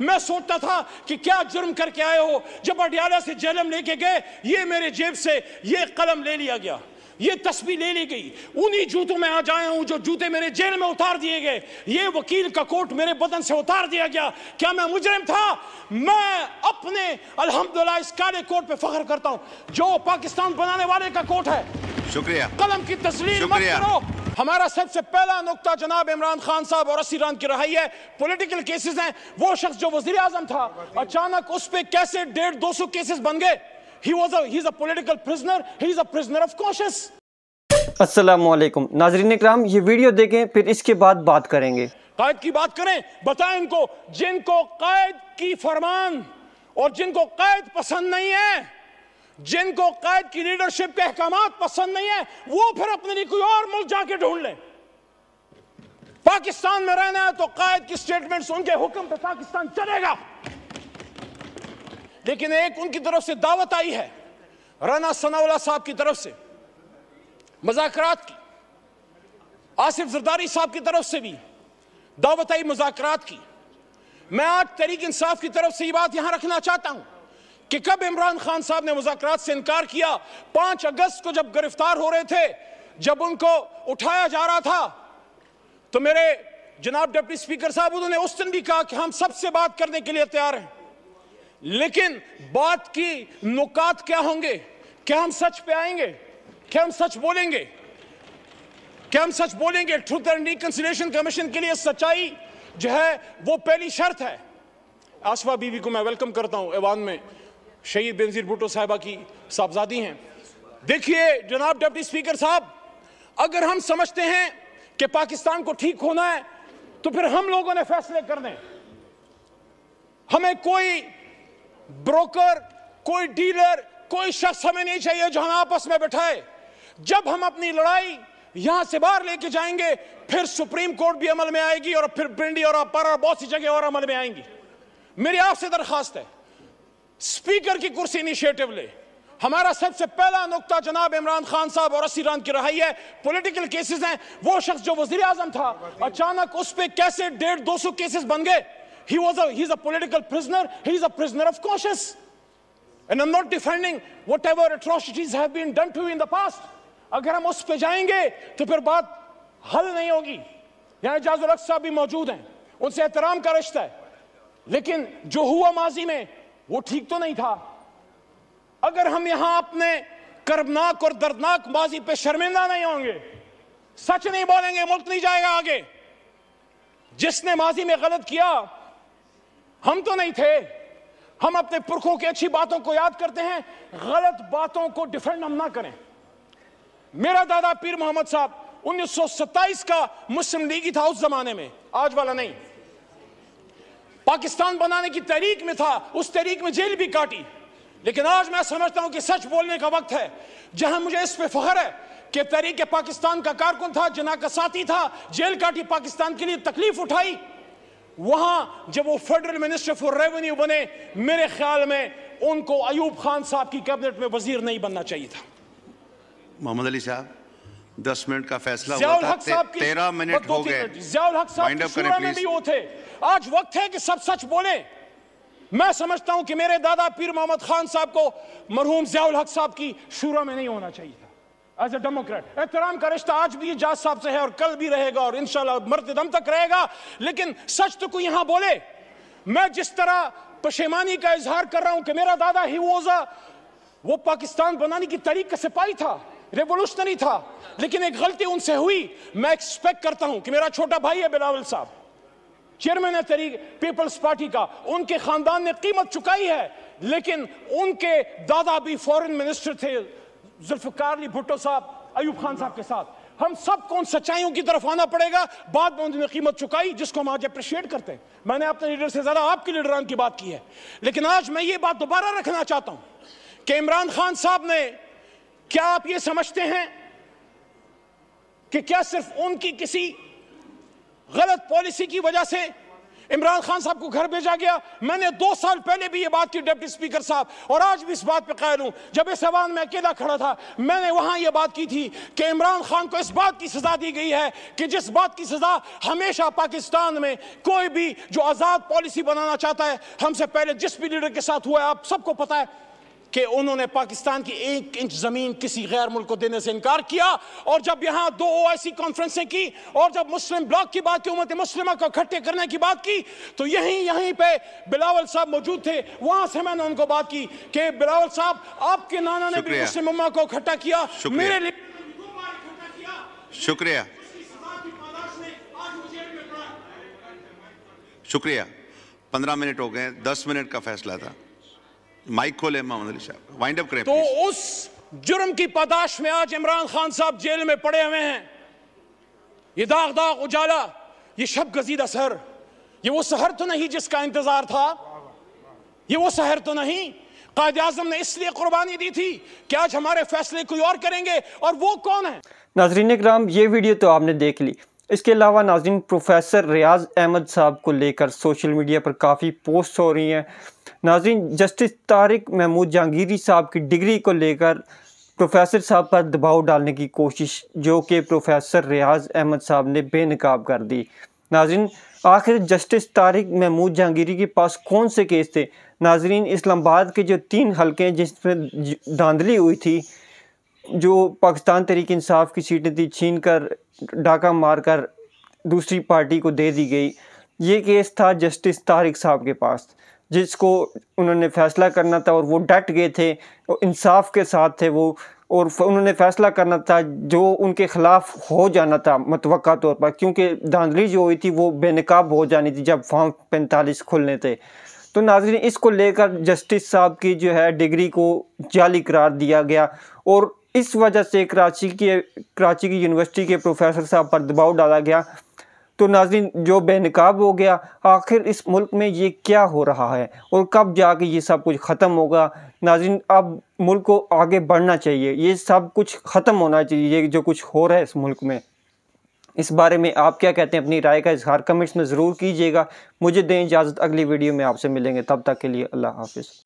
मैं सोचता था कि क्या जुर्म करके आए हो जब अडियाला से जलम लेके गए ये मेरे जेब से ये कलम ले लिया गया ये तस्वीर ले ली गई उन्हीं जूतों में आ जाया हूं जो जूते मेरे जेल में उतार दिए गए ये वकील का कोट मेरे बदन से उतार दिया गया क्या मैं मुजरिम था मैं अपने अल्हम्दुलिल्लाह इस काले कोट पे फख्र करता हूं जो पाकिस्तान बनाने वाले का कोट है शुक्रिया कलम की तस्वीर मत करो हमारा सबसे पहला नुकता जनाब इमरान खान साहब और असी रन की रहाई है पोलिटिकल केसेज हैं वो शख्स जो वजीर आजम था अचानक उस पर कैसे डेढ़ दो सौ केसेस बन गए political prisoner he is a prisoner of conscience Aslam नाजरीन कराम ये वीडियो देखें फिर इसके बाद बात करेंगे कायद की बात करें बताएं इनको जिनको कायद की फरमान और जिनको कायद पसंद नहीं है जिनको कैद की लीडरशिप के अहकाम पसंद नहीं है वो फिर अपने लिए कोई और मुल्क जाके ढूंढ लें पाकिस्तान में रहना है तो कायद की स्टेटमेंट उनके हुक्म पे पाकिस्तान चलेगा लेकिन एक उनकी तरफ से दावत आई है राना सनावला साहब की तरफ से मजाकरात की आसिफ जरदारी साहब की तरफ से भी दावत आई मजाकरात की मैं आज तरीक इंसाफ की तरफ से ये बात यहां रखना चाहता हूं कि कब इमरान खान साहब ने मुजात से इनकार किया पांच अगस्त को जब गिरफ्तार हो रहे थे जब उनको उठाया जा रहा था तो मेरे जनाब डिप्टी स्पीकर साहब उन्होंने उस दिन भी कहा कि हम सबसे बात करने के लिए तैयार हैं लेकिन बात की नुकात क्या होंगे क्या हम सच पे आएंगे क्या हम सच बोलेंगे क्या हम सच बोलेंगे ट्रूथ एंड रिकन्सिलेशन कमीशन के लिए सच्चाई जो है वो पहली शर्त है आशवा बीवी को मैं वेलकम करता हूं ऐवान में शहीद बेनजीर भुटो साहबा की साहबजादी हैं देखिए जनाब डिप्टी स्पीकर साहब अगर हम समझते हैं कि पाकिस्तान को ठीक होना है तो फिर हम लोगों ने फैसले करने हमें कोई ब्रोकर कोई डीलर कोई शख्स हमें नहीं चाहिए जो हम आपस में बैठाए जब हम अपनी लड़ाई यहां से बाहर लेके जाएंगे फिर सुप्रीम कोर्ट भी अमल में आएगी और फिर ब्रिंडी और अपर और बहुत सी जगह और अमल में आएंगी मेरी आपसे दरखास्त है स्पीकर की कुर्सी इनिशिएटिव ले हमारा सबसे पहला नुकता जनाब इमरान खान साहब और असी रान की रहाई है पॉलिटिकल केसेस हैं वो शख्स जो वजीर आजम था अचानक उस पर कैसे डेढ़ दो सौ केसेस बन गए he was he a political prisoner he is a prisoner of conscience and am not defending whatever atrocities है पास्ट अगर हम उस पर जाएंगे तो फिर बात हल नहीं होगी यहाँ एजाज साहब भी मौजूद हैं उनसे एहतराम का रिश्ता है लेकिन जो हुआ माजी में वो ठीक तो नहीं था अगर हम यहां अपने कर्मनाक और दर्दनाक माजी पे शर्मिंदा नहीं होंगे सच नहीं बोलेंगे मुल्क नहीं जाएगा आगे जिसने माजी में गलत किया हम तो नहीं थे हम अपने पुरखों की अच्छी बातों को याद करते हैं गलत बातों को डिफेंड हम ना करें मेरा दादा पीर मोहम्मद साहब 1927 का मुस्लिम लीग ही था उस जमाने में आज वाला नहीं पाकिस्तान बनाने की तहरीक में था उस तहरीक में जेल भी काटी लेकिन आज मैं समझता हूं कि सच बोलने का वक्त है जहां मुझे इस पे फख्र है कि तहरीक पाकिस्तान का कारकुन था जिना का साथी था जेल काटी पाकिस्तान के लिए तकलीफ उठाई वहां जब वो फेडरल मिनिस्टर फॉर रेवेन्यू बने मेरे ख्याल में उनको अयूब खान साहब की कैबिनेट में वजीर नहीं बनना चाहिए था मोहम्मद अली साहब दस मिनट का फैसला हुआ था तेरह मिनट हो गए माइंड अप करें प्लीज वो थे आज वक्त है कि सब सच बोले मैं समझता हूं कि मेरे दादा पीर मोहम्मद खान साहब को मरहूम जियाउल हक साहब की शुरू में नहीं होना चाहिए था एज ए डेमोक्रेट एहतराम का रिश्ता आज भी जाज साहब से है और कल भी रहेगा और इनशाला मरते दम तक रहेगा लेकिन सच तो कोई यहां बोले मैं जिस तरह पशेमानी का इजहार कर रहा हूं कि मेरा दादा ही वो पाकिस्तान बनाने की तरीक का सिपाही था रेवोल्यूशनरी था लेकिन एक गलती उनसे हुई मैं एक्सपेक्ट करता हूं कि मेरा छोटा भाई है बिलावल साहब चेयरमैन है तरी पीपल्स पार्टी का उनके खानदान ने कीमत चुकाई है लेकिन उनके दादा भी फॉरेन मिनिस्टर थे जुल्फकार अली भुट्टो साहब अयूब खान साहब के साथ हम सबको उन सच्चाइयों की तरफ आना पड़ेगा बाद में उन्होंने कीमत चुकाई जिसको हम आज अप्रिशिएट करते हैं मैंने अपने लीडर से ज़्यादा आपके लीडरान की बात की है लेकिन आज मैं ये बात दोबारा रखना चाहता हूँ कि इमरान खान साहब ने क्या आप ये समझते हैं कि क्या सिर्फ उनकी किसी गलत पॉलिसी की वजह से इमरान खान साहब को घर भेजा गया मैंने दो साल पहले भी ये बात की डिप्टी स्पीकर साहब और आज भी इस बात पे कायल हूं जब इस सवाल में अकेला खड़ा था मैंने वहां ये बात की थी कि इमरान खान को इस बात की सजा दी गई है कि जिस बात की सजा हमेशा पाकिस्तान में कोई भी जो आज़ाद पॉलिसी बनाना चाहता है हमसे पहले जिस भी लीडर के साथ हुआ है आप सबको पता है कि उन्होंने पाकिस्तान की एक इंच ज़मीन किसी गैर मुल्क को देने से इनकार किया और जब यहाँ दो ओ आई सी कॉन्फ्रेंसें की और जब मुस्लिम ब्लॉक की बात की उमत मुस्लिमा को इकट्ठे करने की बात की तो यहीं यहीं पे बिलावल साहब मौजूद थे वहां से मैंने उनको बात की कि बिलावल साहब आपके नाना ने भी मुस्लिम उम्मा को इकट्ठा किया मेरे लिए शुक्रिया शुक्रिया पंद्रह मिनट हो गए दस मिनट का फैसला था माइक खोले वाइंड अप करें तो उस जुर्म की पदाश में आज इमरान खान साहब जेल में पड़े हुए हैं ये दाग दाग उजाला ये शब गजीदा सहर ये वो सहर तो नहीं जिसका इंतजार था ये वो सहर तो नहीं कायद आजम ने इसलिए कुर्बानी दी थी कि आज हमारे फैसले कोई और करेंगे और वो कौन है नाजरीन कराम ये वीडियो तो आपने देख ली इसके अलावा नाजिन प्रोफेसर रियाज अहमद साहब को लेकर सोशल मीडिया पर काफ़ी पोस्ट हो रही हैं नाजिन जस्टिस तारिक महमूद जहांगीरी साहब की डिग्री को लेकर प्रोफेसर साहब पर दबाव डालने की कोशिश जो कि प्रोफेसर रियाज अहमद साहब ने बेनकाब कर दी नाजिन आखिर जस्टिस तारिक महमूद जहांगीरी के पास कौन से केस थे नाजरीन इस्लामाबाद के जो तीन हलके जिसमें धांधली हुई थी जो पाकिस्तान तरीक इंसाफ की सीटें थी छीन कर डाका मार कर दूसरी पार्टी को दे दी गई ये केस था जस्टिस तारिक साहब के पास जिसको उन्होंने फैसला करना था और वो डट गए थे और इंसाफ के साथ थे वो और उन्होंने फैसला करना था जो उनके ख़िलाफ़ हो जाना था मतव तौर पर क्योंकि धांधली जो हुई थी वो बेनकाब हो जानी थी जब फॉर्म पैंतालीस खुलने थे तो नाजरीन इसको लेकर जस्टिस साहब की जो है डिग्री को जाली करार दिया गया और इस वजह से कराची के कराची की यूनिवर्सिटी के प्रोफेसर साहब पर दबाव डाला गया तो नाजिन जो बेनकाब हो गया आखिर इस मुल्क में ये क्या हो रहा है और कब जाके ये सब कुछ ख़त्म होगा नाजिन अब मुल्क को आगे बढ़ना चाहिए ये सब कुछ ख़त्म होना चाहिए जो कुछ हो रहा है इस मुल्क में इस बारे में आप क्या कहते हैं अपनी राय का इजहार कमेंट्स में ज़रूर कीजिएगा मुझे दें इजाज़त अगली वीडियो में आपसे मिलेंगे तब तक के लिए अल्लाह हाफिज़